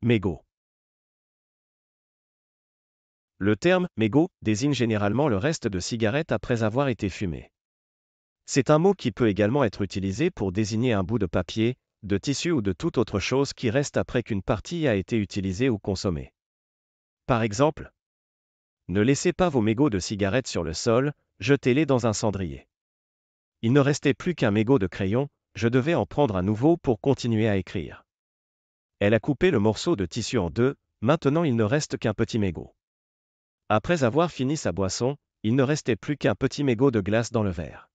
Mégot. Le terme mégot désigne généralement le reste de cigarette après avoir été fumé. C'est un mot qui peut également être utilisé pour désigner un bout de papier, de tissu ou de toute autre chose qui reste après qu'une partie a été utilisée ou consommée. Par exemple, ne laissez pas vos mégots de cigarettes sur le sol, jetez-les dans un cendrier. Il ne restait plus qu'un mégot de crayon, je devais en prendre un nouveau pour continuer à écrire. Elle a coupé le morceau de tissu en deux, maintenant il ne reste qu'un petit mégot. Après avoir fini sa boisson, il ne restait plus qu'un petit mégot de glace dans le verre.